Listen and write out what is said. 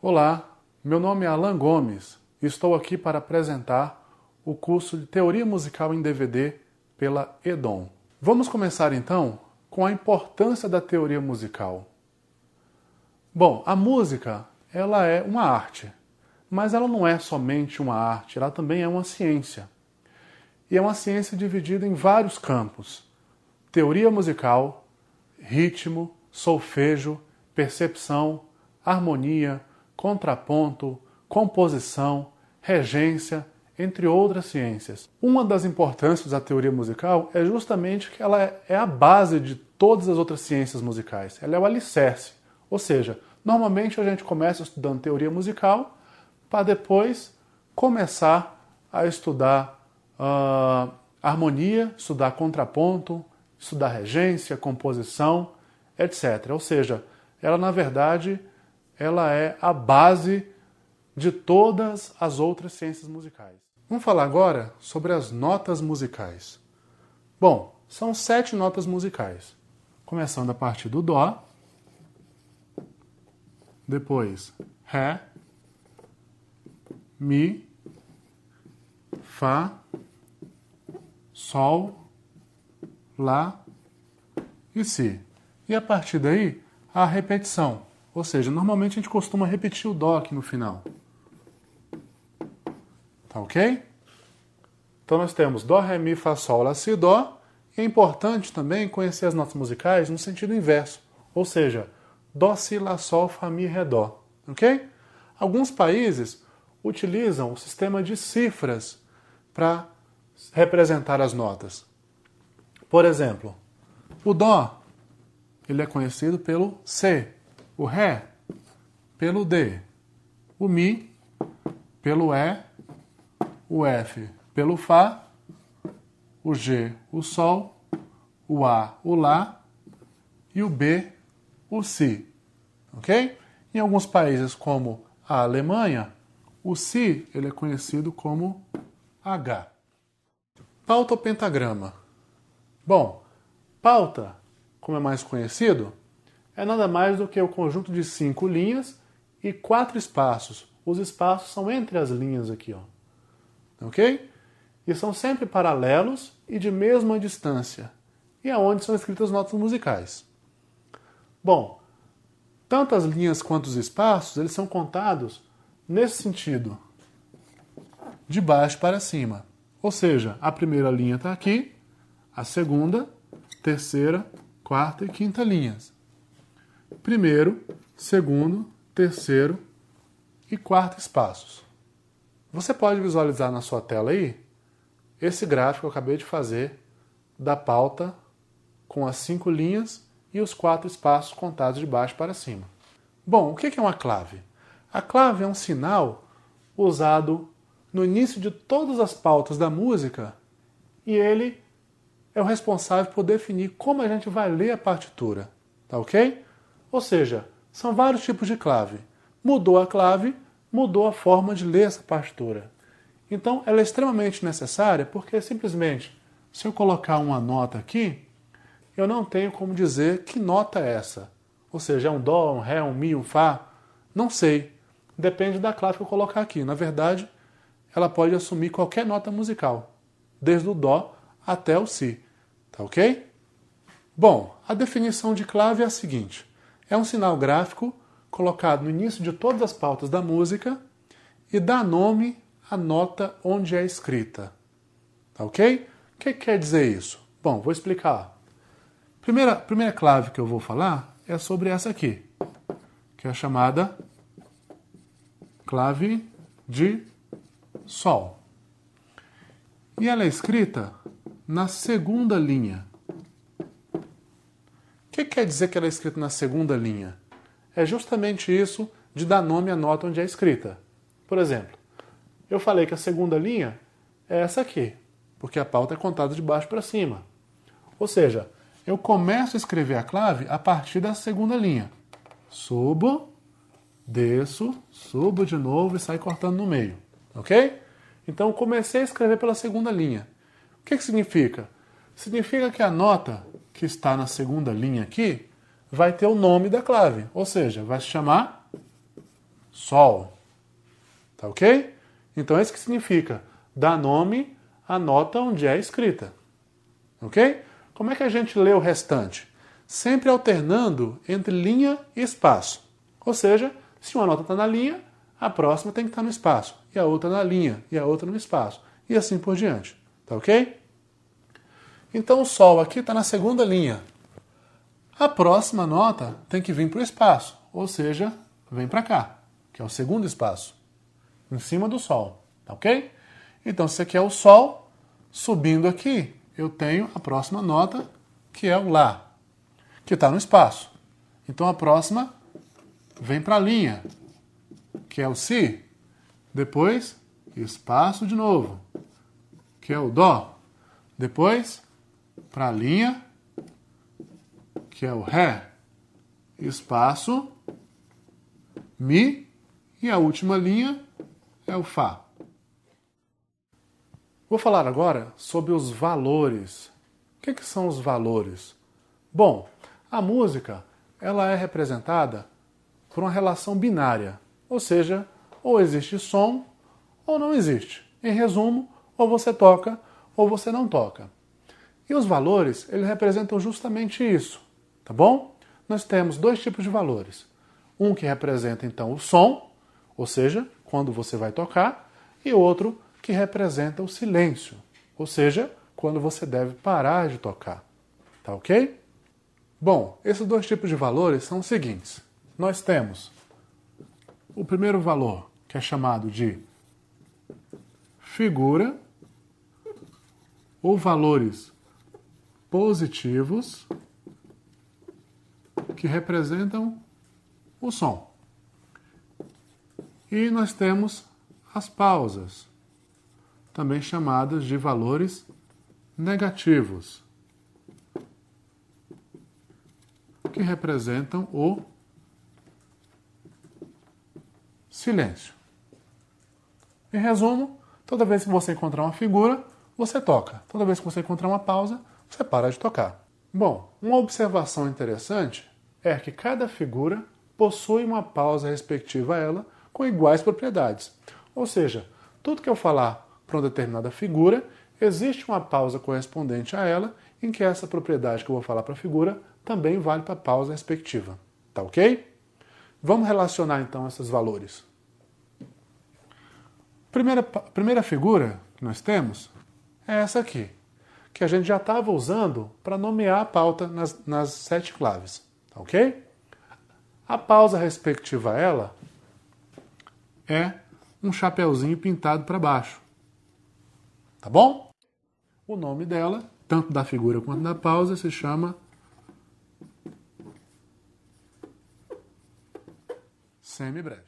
Olá, meu nome é Alan Gomes e estou aqui para apresentar o curso de Teoria Musical em DVD pela EDOM. Vamos começar então com a importância da teoria musical. Bom, a música, ela é uma arte, mas ela não é somente uma arte, ela também é uma ciência. E é uma ciência dividida em vários campos: teoria musical, ritmo, solfejo, percepção, harmonia, contraponto, composição, regência, entre outras ciências. Uma das importâncias da teoria musical é justamente que ela é a base de todas as outras ciências musicais. Ela é o alicerce. Ou seja, normalmente a gente começa estudando teoria musical para depois começar a estudar uh, harmonia, estudar contraponto, estudar regência, composição, etc. Ou seja, ela na verdade ela é a base de todas as outras ciências musicais. Vamos falar agora sobre as notas musicais. Bom, são sete notas musicais, começando a partir do Dó, depois Ré, Mi, Fá, Sol, Lá e Si. E a partir daí, a repetição. Ou seja, normalmente a gente costuma repetir o dó aqui no final. Tá ok? Então nós temos Dó, Ré, Mi, Fá, Sol, Lá, Si, Dó. E é importante também conhecer as notas musicais no sentido inverso. Ou seja, Dó, Si, Lá, Sol, Fá, Mi, Ré, Dó. Ok? Alguns países utilizam o sistema de cifras para representar as notas. Por exemplo, o Dó ele é conhecido pelo C o Ré pelo D, o Mi pelo E, é. o F pelo Fá, o G o Sol, o A o Lá e o B o Si. Ok? Em alguns países, como a Alemanha, o Si ele é conhecido como H. Pauta ou pentagrama? Bom, pauta, como é mais conhecido, é nada mais do que o conjunto de cinco linhas e quatro espaços. Os espaços são entre as linhas aqui, ó. ok? E são sempre paralelos e de mesma distância, e é onde são escritas notas musicais. Bom, tanto as linhas quanto os espaços, eles são contados nesse sentido, de baixo para cima. Ou seja, a primeira linha está aqui, a segunda, terceira, quarta e quinta linhas primeiro, segundo, terceiro e quarto espaços. Você pode visualizar na sua tela aí esse gráfico que eu acabei de fazer da pauta com as cinco linhas e os quatro espaços contados de baixo para cima. Bom, o que é uma clave? A clave é um sinal usado no início de todas as pautas da música e ele é o responsável por definir como a gente vai ler a partitura, tá ok? Ou seja, são vários tipos de clave. Mudou a clave, mudou a forma de ler essa partitura. Então, ela é extremamente necessária porque simplesmente, se eu colocar uma nota aqui, eu não tenho como dizer que nota é essa. Ou seja, é um dó, um ré, um mi, um fá. Não sei. Depende da clave que eu colocar aqui. Na verdade, ela pode assumir qualquer nota musical, desde o dó até o si. Tá ok? Bom, a definição de clave é a seguinte: é um sinal gráfico colocado no início de todas as pautas da música e dá nome à nota onde é escrita. Tá ok? O que quer dizer isso? Bom, vou explicar. Primeira, primeira clave que eu vou falar é sobre essa aqui, que é a chamada clave de Sol. E ela é escrita na segunda linha que quer dizer que ela é escrita na segunda linha? É justamente isso de dar nome à nota onde é escrita. Por exemplo, eu falei que a segunda linha é essa aqui, porque a pauta é contada de baixo para cima. Ou seja, eu começo a escrever a clave a partir da segunda linha. Subo, desço, subo de novo e saio cortando no meio. Ok? Então comecei a escrever pela segunda linha. O que, que significa? Significa que a nota que está na segunda linha aqui, vai ter o nome da clave, ou seja, vai se chamar Sol. Tá ok? Então, é isso que significa dar nome à nota onde é escrita. Ok? Como é que a gente lê o restante? Sempre alternando entre linha e espaço. Ou seja, se uma nota está na linha, a próxima tem que estar tá no espaço, e a outra na linha, e a outra no espaço, e assim por diante. Tá ok? Então o Sol aqui está na segunda linha. A próxima nota tem que vir para o espaço, ou seja, vem para cá, que é o segundo espaço, em cima do Sol, tá ok? Então, se aqui é o Sol, subindo aqui, eu tenho a próxima nota, que é o Lá, que está no espaço. Então a próxima vem para a linha, que é o Si. Depois, espaço de novo, que é o Dó. Depois, para a linha, que é o Ré, espaço, Mi, e a última linha é o Fá. Vou falar agora sobre os valores. O que, é que são os valores? Bom, a música ela é representada por uma relação binária, ou seja, ou existe som ou não existe. Em resumo, ou você toca ou você não toca. E os valores, eles representam justamente isso, tá bom? Nós temos dois tipos de valores. Um que representa então o som, ou seja, quando você vai tocar, e outro que representa o silêncio, ou seja, quando você deve parar de tocar. Tá OK? Bom, esses dois tipos de valores são os seguintes. Nós temos o primeiro valor, que é chamado de figura, ou valores positivos que representam o som. E nós temos as pausas, também chamadas de valores negativos, que representam o silêncio. Em resumo, toda vez que você encontrar uma figura, você toca. Toda vez que você encontrar uma pausa, você para de tocar. Bom, uma observação interessante é que cada figura possui uma pausa respectiva a ela com iguais propriedades. Ou seja, tudo que eu falar para uma determinada figura, existe uma pausa correspondente a ela em que essa propriedade que eu vou falar para a figura também vale para a pausa respectiva. Tá ok? Vamos relacionar então esses valores. Primeira, primeira figura que nós temos é essa aqui que a gente já estava usando para nomear a pauta nas, nas sete claves, tá ok? A pausa respectiva a ela é um chapeuzinho pintado para baixo, tá bom? O nome dela, tanto da figura quanto da pausa, se chama semi breve.